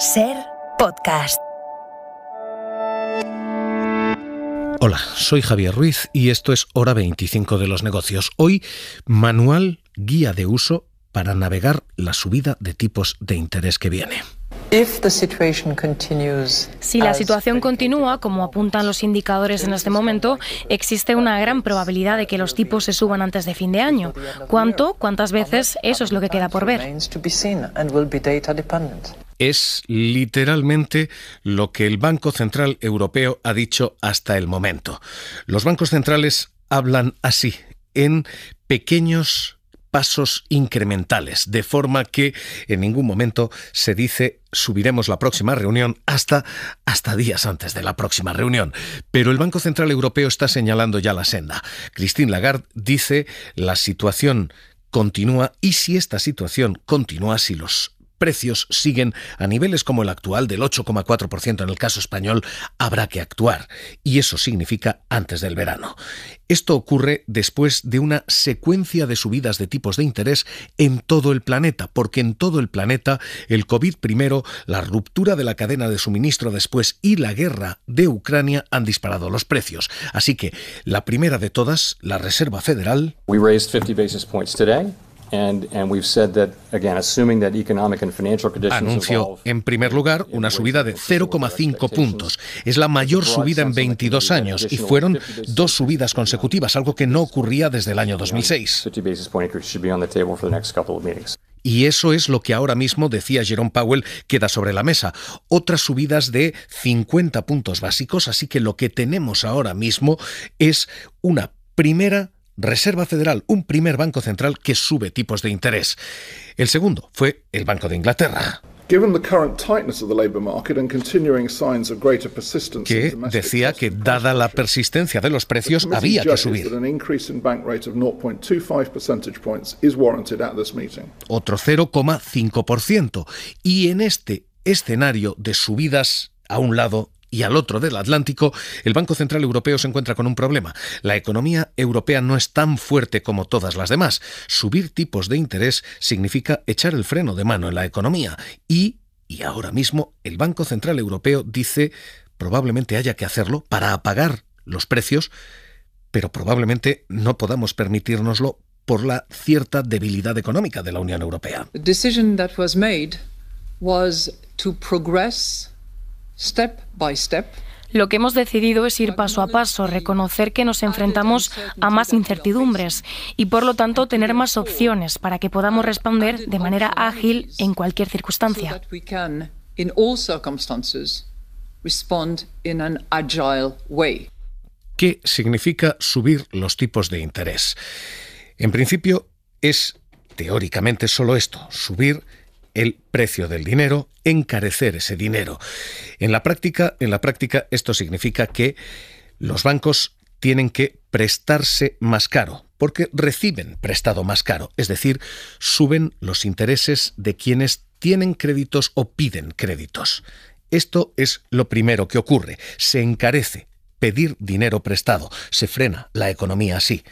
Ser podcast. Hola, soy Javier Ruiz y esto es Hora 25 de los negocios. Hoy, manual, guía de uso para navegar la subida de tipos de interés que viene. Si la situación continúa, como apuntan los indicadores en este momento, existe una gran probabilidad de que los tipos se suban antes de fin de año. ¿Cuánto? ¿Cuántas veces? Eso es lo que queda por ver es literalmente lo que el Banco Central Europeo ha dicho hasta el momento. Los bancos centrales hablan así, en pequeños pasos incrementales, de forma que en ningún momento se dice subiremos la próxima reunión hasta hasta días antes de la próxima reunión. Pero el Banco Central Europeo está señalando ya la senda. Christine Lagarde dice la situación continúa y si esta situación continúa, si los precios siguen a niveles como el actual del 8,4% en el caso español, habrá que actuar. Y eso significa antes del verano. Esto ocurre después de una secuencia de subidas de tipos de interés en todo el planeta, porque en todo el planeta el COVID primero, la ruptura de la cadena de suministro después y la guerra de Ucrania han disparado los precios. Así que la primera de todas, la Reserva Federal. Anunció, en primer lugar, una subida de 0,5 puntos. Es la mayor subida en 22 años y fueron dos subidas consecutivas, algo que no ocurría desde el año 2006. Y eso es lo que ahora mismo, decía Jerome Powell, queda sobre la mesa. Otras subidas de 50 puntos básicos, así que lo que tenemos ahora mismo es una primera Reserva Federal, un primer banco central que sube tipos de interés. El segundo fue el Banco de Inglaterra que decía que dada la persistencia de los precios había que subir. Otro 0,5%. Y en este escenario de subidas a un lado y al otro del Atlántico, el Banco Central Europeo se encuentra con un problema. La economía europea no es tan fuerte como todas las demás. Subir tipos de interés significa echar el freno de mano en la economía y, ahora mismo, el Banco Central Europeo dice probablemente haya que hacerlo para apagar los precios, pero probablemente no podamos permitirnoslo por la cierta debilidad económica de la Unión Europea. The decision that was made was to progress lo que hemos decidido es ir paso a paso, reconocer que nos enfrentamos a más incertidumbres y por lo tanto tener más opciones para que podamos responder de manera ágil en cualquier circunstancia. ¿Qué significa subir los tipos de interés? En principio es teóricamente solo esto, subir el precio del dinero, encarecer ese dinero. En la práctica, en la práctica esto significa que los bancos tienen que prestarse más caro, porque reciben prestado más caro, es decir, suben los intereses de quienes tienen créditos o piden créditos. Esto es lo primero que ocurre, se encarece pedir dinero prestado, se frena la economía así.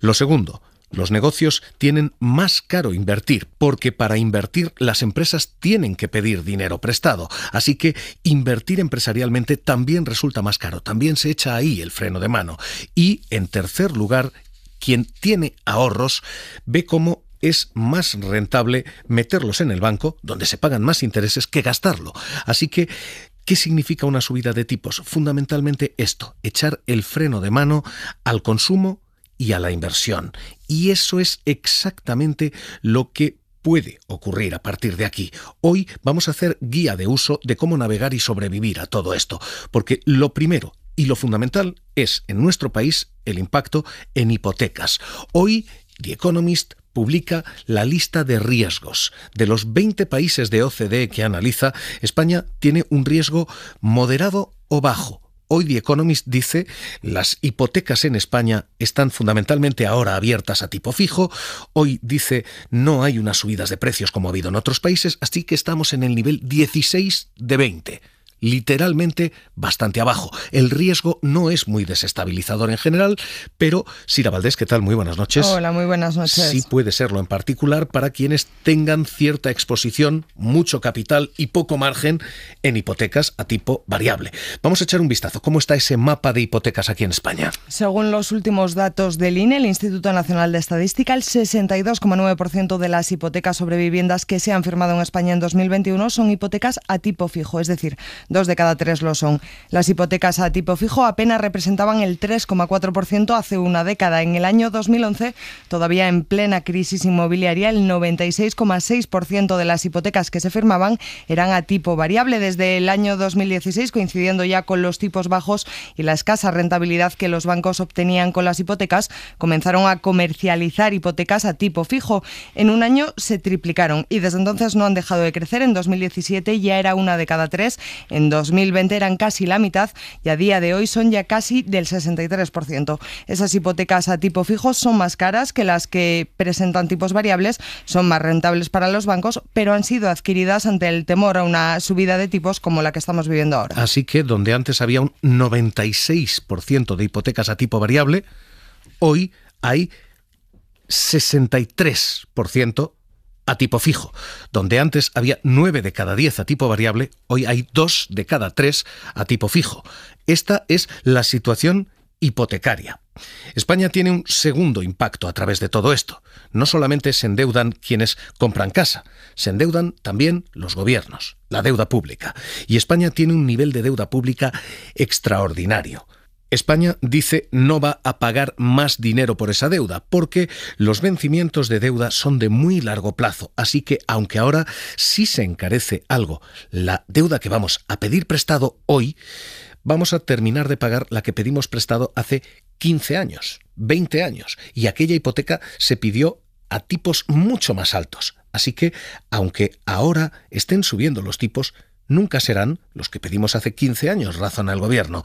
Lo segundo, los negocios tienen más caro invertir, porque para invertir las empresas tienen que pedir dinero prestado. Así que invertir empresarialmente también resulta más caro, también se echa ahí el freno de mano. Y, en tercer lugar, quien tiene ahorros ve cómo es más rentable meterlos en el banco, donde se pagan más intereses, que gastarlo. Así que, ¿qué significa una subida de tipos? Fundamentalmente esto, echar el freno de mano al consumo y a la inversión. Y eso es exactamente lo que puede ocurrir a partir de aquí. Hoy vamos a hacer guía de uso de cómo navegar y sobrevivir a todo esto, porque lo primero y lo fundamental es, en nuestro país, el impacto en hipotecas. Hoy, The Economist publica la lista de riesgos. De los 20 países de OCDE que analiza, España tiene un riesgo moderado o bajo Hoy The Economist dice las hipotecas en España están fundamentalmente ahora abiertas a tipo fijo. Hoy dice no hay unas subidas de precios como ha habido en otros países, así que estamos en el nivel 16 de 20 literalmente bastante abajo. El riesgo no es muy desestabilizador en general, pero Sira Valdés, ¿qué tal? Muy buenas noches. Hola, muy buenas noches. Sí puede serlo en particular para quienes tengan cierta exposición, mucho capital y poco margen en hipotecas a tipo variable. Vamos a echar un vistazo. ¿Cómo está ese mapa de hipotecas aquí en España? Según los últimos datos del INE, el Instituto Nacional de Estadística, el 62,9% de las hipotecas sobre viviendas que se han firmado en España en 2021 son hipotecas a tipo fijo, es decir, dos de cada tres lo son. Las hipotecas a tipo fijo apenas representaban el 3,4% hace una década. En el año 2011, todavía en plena crisis inmobiliaria, el 96,6% de las hipotecas que se firmaban eran a tipo variable desde el año 2016, coincidiendo ya con los tipos bajos y la escasa rentabilidad que los bancos obtenían con las hipotecas, comenzaron a comercializar hipotecas a tipo fijo. En un año se triplicaron y desde entonces no han dejado de crecer. En 2017 ya era una de cada tres. En 2020 eran casi la mitad y a día de hoy son ya casi del 63%. Esas hipotecas a tipo fijo son más caras que las que presentan tipos variables, son más rentables para los bancos, pero han sido adquiridas ante el temor a una subida de tipos como la que estamos viviendo ahora. Así que donde antes había un 96% de hipotecas a tipo variable, hoy hay 63% a tipo fijo. Donde antes había 9 de cada 10 a tipo variable, hoy hay 2 de cada 3 a tipo fijo. Esta es la situación hipotecaria. España tiene un segundo impacto a través de todo esto. No solamente se endeudan quienes compran casa, se endeudan también los gobiernos, la deuda pública. Y España tiene un nivel de deuda pública extraordinario. España dice no va a pagar más dinero por esa deuda, porque los vencimientos de deuda son de muy largo plazo, así que aunque ahora sí se encarece algo, la deuda que vamos a pedir prestado hoy, vamos a terminar de pagar la que pedimos prestado hace 15 años, 20 años, y aquella hipoteca se pidió a tipos mucho más altos. Así que, aunque ahora estén subiendo los tipos, nunca serán los que pedimos hace 15 años, razona el gobierno.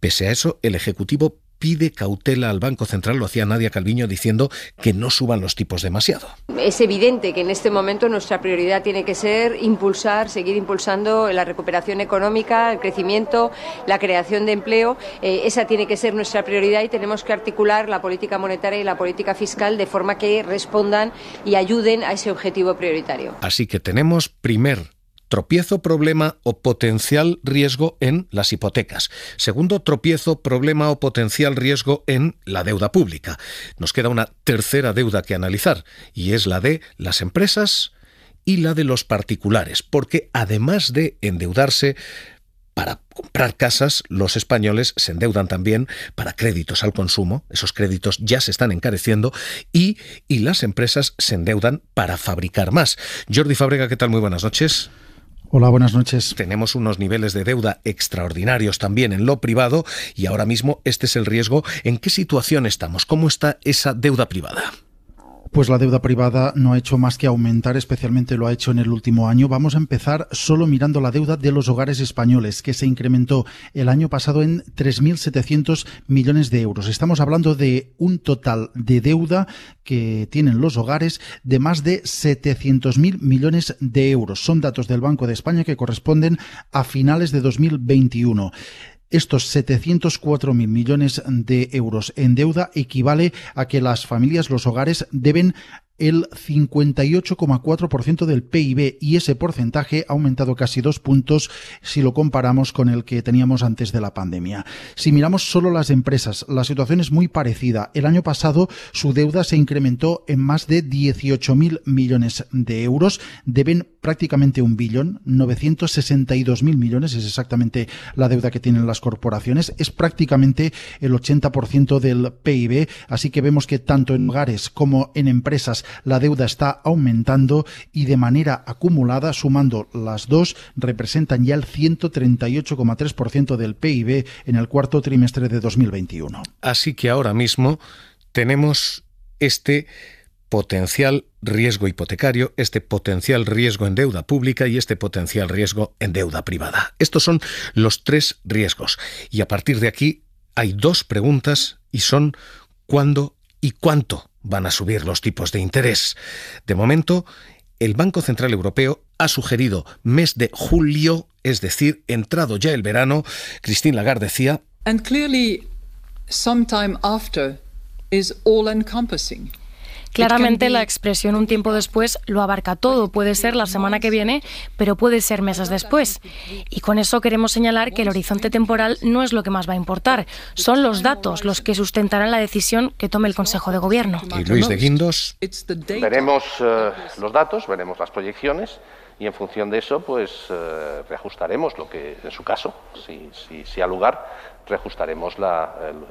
Pese a eso, el Ejecutivo pide cautela al Banco Central, lo hacía Nadia Calviño diciendo que no suban los tipos demasiado. Es evidente que en este momento nuestra prioridad tiene que ser impulsar, seguir impulsando la recuperación económica, el crecimiento, la creación de empleo. Eh, esa tiene que ser nuestra prioridad y tenemos que articular la política monetaria y la política fiscal de forma que respondan y ayuden a ese objetivo prioritario. Así que tenemos primer Tropiezo, problema o potencial riesgo en las hipotecas. Segundo, tropiezo, problema o potencial riesgo en la deuda pública. Nos queda una tercera deuda que analizar y es la de las empresas y la de los particulares, porque además de endeudarse, para comprar casas, los españoles se endeudan también para créditos al consumo, esos créditos ya se están encareciendo, y, las empresas se endeudan para fabricar más. Jordi Fabrega, ¿qué tal? Muy buenas noches. Hola, buenas noches. Tenemos unos niveles de deuda extraordinarios también en lo privado y ahora mismo este es el riesgo. ¿En qué situación estamos? ¿Cómo está esa deuda privada? Pues la deuda privada no ha hecho más que aumentar, especialmente lo ha hecho en el último año. Vamos a empezar solo mirando la deuda de los hogares españoles, que se incrementó el año pasado en 3.700 millones de euros. Estamos hablando de un total de deuda que tienen los hogares de más de 700.000 millones de euros. Son datos del Banco de España que corresponden a finales de 2021. Estos mil millones de euros en deuda equivale a que las familias, los hogares, deben el 58,4% del PIB y ese porcentaje ha aumentado casi dos puntos si lo comparamos con el que teníamos antes de la pandemia. Si miramos solo las empresas, la situación es muy parecida. El año pasado su deuda se incrementó en más de mil millones de euros. Deben prácticamente un billón, 962 mil millones, es exactamente la deuda que tienen las corporaciones, es prácticamente el 80% del PIB, así que vemos que tanto en hogares como en empresas la deuda está aumentando y de manera acumulada, sumando las dos, representan ya el 138,3% del PIB en el cuarto trimestre de 2021. Así que ahora mismo tenemos este potencial riesgo hipotecario, este potencial riesgo en deuda pública y este potencial riesgo en deuda privada. Estos son los tres riesgos. Y a partir de aquí hay dos preguntas y son cuándo y cuánto van a subir los tipos de interés. De momento, el Banco Central Europeo ha sugerido mes de julio, es decir, entrado ya el verano, Christine Lagarde decía... And clearly, sometime after is all encompassing. Claramente la expresión un tiempo después lo abarca todo, puede ser la semana que viene, pero puede ser meses después. Y con eso queremos señalar que el horizonte temporal no es lo que más va a importar, son los datos los que sustentarán la decisión que tome el Consejo de Gobierno. Y Luis de Guindos. Veremos eh, los datos, veremos las proyecciones y en función de eso, pues eh, reajustaremos lo que, en su caso, si, si, ha lugar, reajustaremos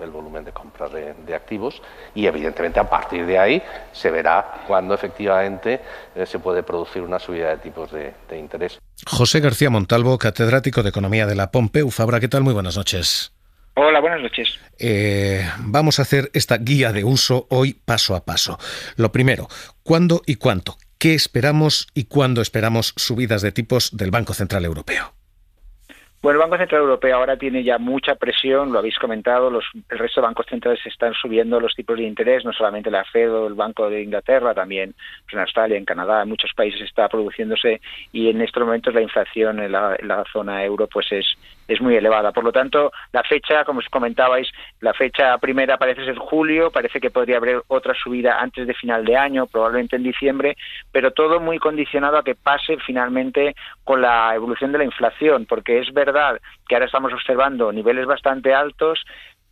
el, volumen de compra de, activos y, evidentemente, a partir de ahí se verá cuándo efectivamente eh, se puede producir una subida de tipos de, interés. José García Montalvo, catedrático de Economía de la Pompeu Fabra, ¿qué tal? Muy buenas noches. Hola, buenas noches. Eh, vamos a hacer esta guía de uso hoy paso a paso. Lo primero, ¿cuándo y cuánto? ¿Qué esperamos y cuándo esperamos subidas de tipos del Banco Central Europeo? Bueno, el Banco Central Europeo ahora tiene ya mucha presión, lo habéis comentado, los, el resto de bancos centrales están subiendo los tipos de interés, no solamente la Fed o el Banco de Inglaterra, también pues, en Australia, en Canadá, en muchos países está produciéndose y en estos momentos la inflación en la, en la zona euro pues es es muy elevada. Por lo tanto, la fecha, como os comentabais, la fecha primera parece ser julio, parece que podría haber otra subida antes de final de año, probablemente en diciembre, pero todo muy condicionado a que pase finalmente con la evolución de la inflación, porque es verdad que ahora estamos observando niveles bastante altos,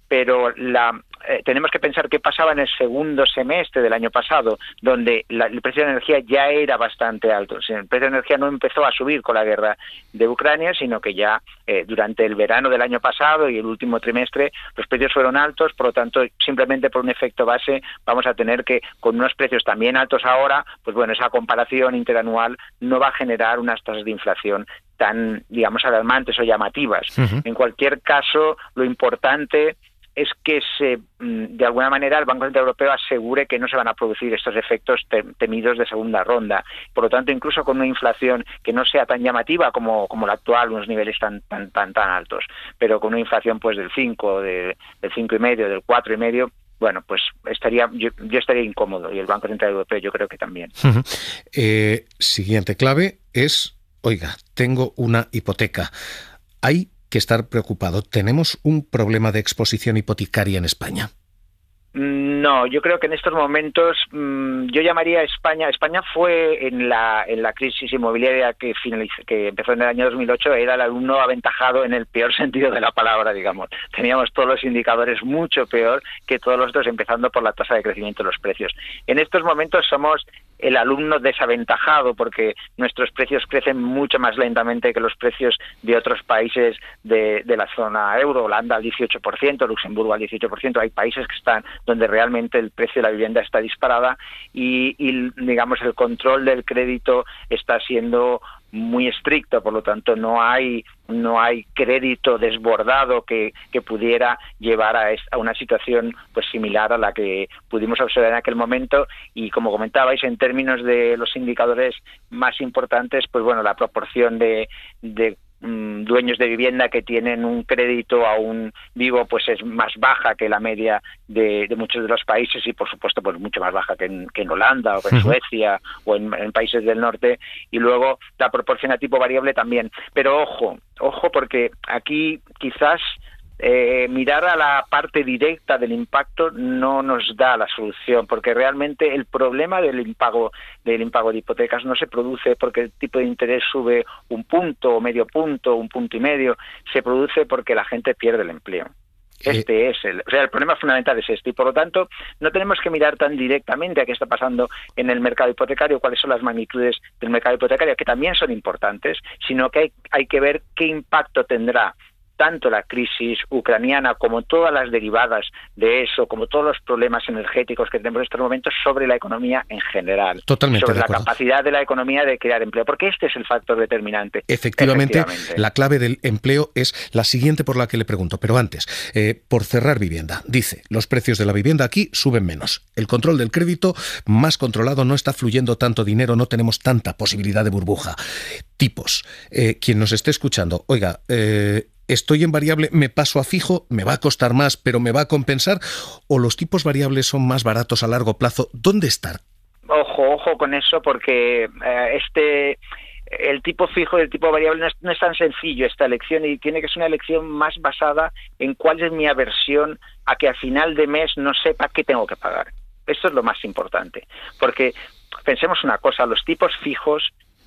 pero la eh, tenemos que pensar qué pasaba en el segundo semestre del año pasado, donde la, el precio de energía ya era bastante alto. el precio de energía no empezó a subir con la guerra de Ucrania, sino que ya eh, durante el verano del año pasado y el último trimestre los precios fueron altos, por lo tanto, simplemente por un efecto base vamos a tener que, con unos precios también altos ahora, pues bueno, esa comparación interanual no va a generar unas tasas de inflación tan, digamos, alarmantes o llamativas. En cualquier caso, lo importante es que se, mm, de alguna manera el Banco Central Europeo asegure que no se van a producir estos efectos temidos de segunda ronda. Por lo tanto, incluso con una inflación que no sea tan llamativa como, como la actual, unos niveles tan, tan, tan, tan altos, pero con una inflación pues del 5, del 5,5, y medio, del 4,5, y medio, bueno, pues estaría, yo, estaría incómodo y el Banco Central Europeo yo creo que también. Eh, siguiente clave es, oiga, tengo una hipoteca. Hay que estar preocupado. ¿Tenemos un problema de exposición hipotecaria en España? No, yo creo que en estos momentos mm, yo llamaría a España. España fue en la, en la crisis inmobiliaria que, que empezó en el año 2008, era el alumno aventajado en el peor sentido de la palabra, digamos. Teníamos todos los indicadores mucho peor que todos los otros, empezando por la tasa de crecimiento de los precios. En estos momentos somos el alumno desaventajado porque nuestros precios crecen mucho más lentamente que los precios de otros países de, la zona euro, Holanda al 18%, Luxemburgo al 18%, hay países que están donde realmente el precio de la vivienda está disparada y, y digamos el control del crédito está siendo muy estricto, por lo tanto no hay no hay crédito desbordado que, que pudiera llevar a, a, una situación pues similar a la que pudimos observar en aquel momento y como comentabais en términos de los indicadores más importantes pues bueno la proporción de, de Mm, dueños de vivienda que tienen un crédito aún vivo pues es más baja que la media de, muchos de los países y por supuesto pues mucho más baja que en, Holanda o en Suecia o en, en países del norte y luego la proporción a tipo variable también pero ojo ojo porque aquí quizás eh, mirar a la parte directa del impacto no nos da la solución, porque realmente el problema del impago, del impago de hipotecas no se produce porque el tipo de interés sube un punto o medio punto, un punto y medio, se produce porque la gente pierde el empleo. Eh. Este es el, o sea, el problema fundamental es este y por lo tanto no tenemos que mirar tan directamente a qué está pasando en el mercado hipotecario, cuáles son las magnitudes del mercado hipotecario, que también son importantes, sino que hay que ver qué impacto tendrá tanto la crisis ucraniana como todas las derivadas de eso, como todos los problemas energéticos que tenemos en estos momentos sobre la economía en general. Totalmente. Sobre la capacidad de la economía de crear empleo, porque este es el factor determinante. Efectivamente, la clave del empleo es la siguiente por la que le pregunto, pero antes, eh, por cerrar vivienda, dice, los precios de la vivienda aquí suben menos, el control del crédito más controlado, no está fluyendo tanto dinero, no tenemos tanta posibilidad de burbuja. Tipos, eh, quien nos esté escuchando, oiga, eh, estoy en variable, me paso a fijo, me va a costar más, pero me va a compensar, o los tipos variables son más baratos a largo plazo. ¿Dónde estar? Ojo, ojo con eso, porque eh, este el tipo fijo y el tipo variable no es, tan sencillo esta elección y tiene que ser una elección más basada en cuál es mi aversión a que al final de mes no sepa qué tengo que pagar. Esto es lo más importante, porque pensemos una cosa, los tipos fijos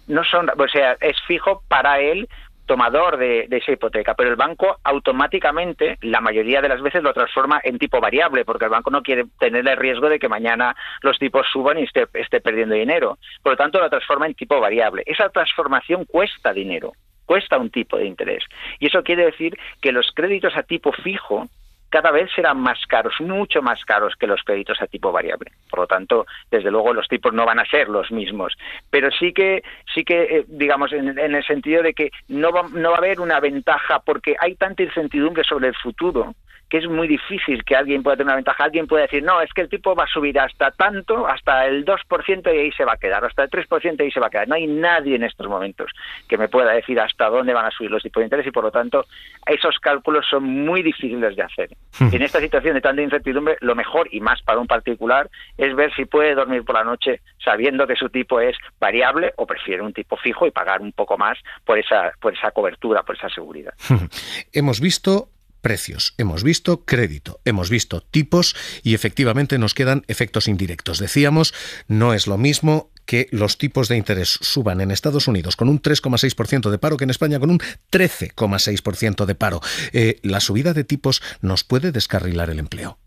no son, o sea, es fijo para él tomador de, esa hipoteca, pero el banco automáticamente, la mayoría de las veces, lo transforma en tipo variable, porque el banco no quiere tener el riesgo de que mañana los tipos suban y esté, esté perdiendo dinero. Por lo tanto, lo transforma en tipo variable. Esa transformación cuesta dinero cuesta un tipo de interés. Y eso quiere decir que los créditos a tipo fijo cada vez serán más caros, mucho más caros que los créditos a tipo variable. Por lo tanto, desde luego los tipos no van a ser los mismos, pero sí que sí que eh, digamos en, en, el sentido de que no va, no va a haber una ventaja porque hay tanta incertidumbre sobre el futuro que es muy difícil que alguien pueda tener una ventaja. Alguien puede decir, no, es que el tipo va a subir hasta tanto, hasta el 2% y ahí se va a quedar, hasta el 3% y ahí se va a quedar. No hay nadie en estos momentos que me pueda decir hasta dónde van a subir los tipos de interés y por lo tanto esos cálculos son muy difíciles de hacer. Hmm. En esta situación de tanta incertidumbre, lo mejor y más para un particular es ver si puede dormir por la noche sabiendo que su tipo es variable o prefiere un tipo fijo y pagar un poco más por esa, por esa cobertura, por esa seguridad. Hemos visto precios, hemos visto crédito, hemos visto tipos y efectivamente nos quedan efectos indirectos. Decíamos, no es lo mismo que los tipos de interés suban en Estados Unidos con un 3,6% de paro que en España con un 13,6% de paro. Eh, ¿La subida de tipos nos puede descarrilar el empleo?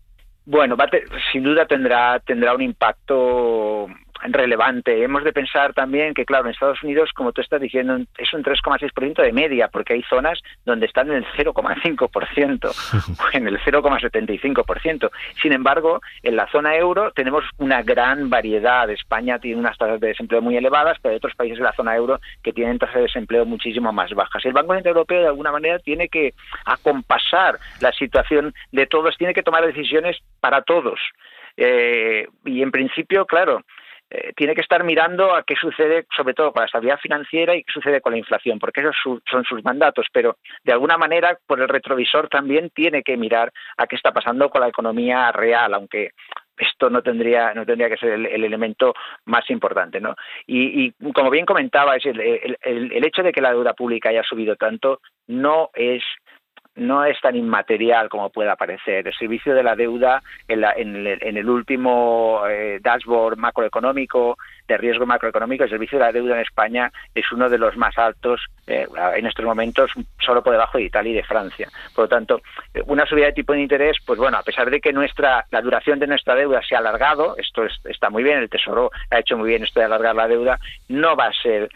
Bueno, sin duda tendrá, tendrá un impacto relevante. Hemos de pensar también que, claro, en Estados Unidos, como tú estás diciendo, es un 3,6% de media, porque hay zonas donde están en el 0,5% en el 0,75%. Sin embargo, en la zona euro tenemos una gran variedad. España tiene unas tasas de desempleo muy elevadas, pero hay otros países de la zona euro que tienen tasas de desempleo muchísimo más bajas. El Banco Central Europeo, de alguna manera, tiene que acompasar la situación de todos, tiene que tomar decisiones para todos. Eh, y en principio, claro, eh, tiene que estar mirando a qué sucede, sobre todo con la estabilidad financiera y qué sucede con la inflación, porque esos son sus mandatos, pero de alguna manera por el retrovisor también tiene que mirar a qué está pasando con la economía real, aunque esto no tendría no tendría que ser el, elemento más importante no y, como bien comentaba es el, el, el, hecho de que la deuda pública haya subido tanto no es no es tan inmaterial como pueda parecer. El servicio de la deuda en, en, el, último eh, dashboard macroeconómico de riesgo macroeconómico, el servicio de la deuda en España es uno de los más altos eh, en estos momentos, solo por debajo de Italia y de Francia. Por lo tanto, eh, una subida de tipo de interés, pues bueno, a pesar de que nuestra la duración de nuestra deuda se ha alargado, esto está muy bien, el Tesoro ha hecho muy bien esto de alargar la deuda, no va a ser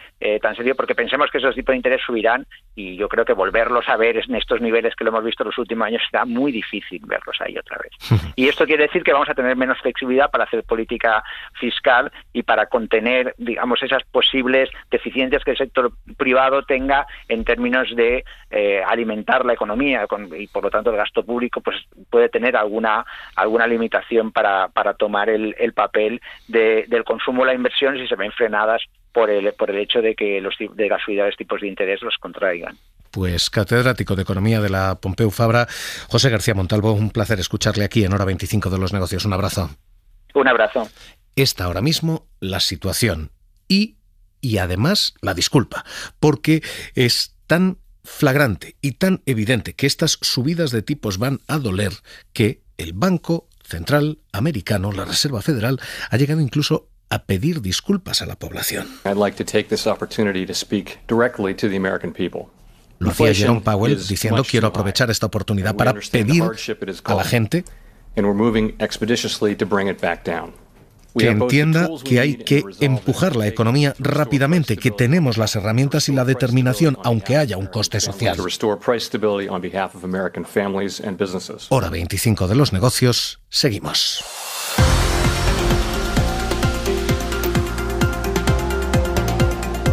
tan serio porque pensemos que esos tipos de interés subirán y yo creo que volverlos a ver en estos niveles que lo hemos visto en los últimos años, será muy difícil verlos ahí otra vez. Y esto quiere decir que vamos a tener menos flexibilidad para hacer política fiscal y para contener, digamos, esas posibles deficiencias que el sector privado tenga en términos de eh, alimentar la economía y, por lo tanto, el gasto público pues puede tener alguna alguna limitación para, para tomar el, papel del consumo o la inversión si se ven frenadas por el, por el hecho de que los, de las subidas tipos de interés los contraigan pues catedrático de Economía de la Pompeu Fabra, José García Montalvo. Un placer escucharle aquí en Hora 25 de los Negocios. Un abrazo. Un abrazo. Está ahora mismo la situación y, y además la disculpa, porque es tan flagrante y tan evidente que estas subidas de tipos van a doler que el Banco Central Americano, la Reserva Federal, ha llegado incluso a pedir disculpas a la población. I'd like to take this opportunity to speak directly to the American people. Lo hacía Jerome Powell diciendo quiero aprovechar esta oportunidad para pedir a la gente que entienda que hay que empujar la economía rápidamente, que tenemos las herramientas y la determinación, aunque haya un coste social. Hora 25 de los negocios, seguimos.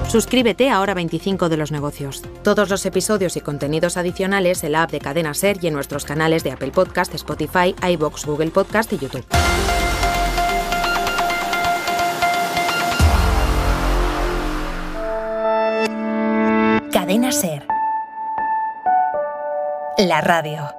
Suscríbete a Hora 25 de los negocios. Todos los episodios y contenidos adicionales en la app de Cadena Ser y en nuestros canales de Apple Podcast, Spotify, iBox, Google Podcast y YouTube. Cadena Ser. La radio.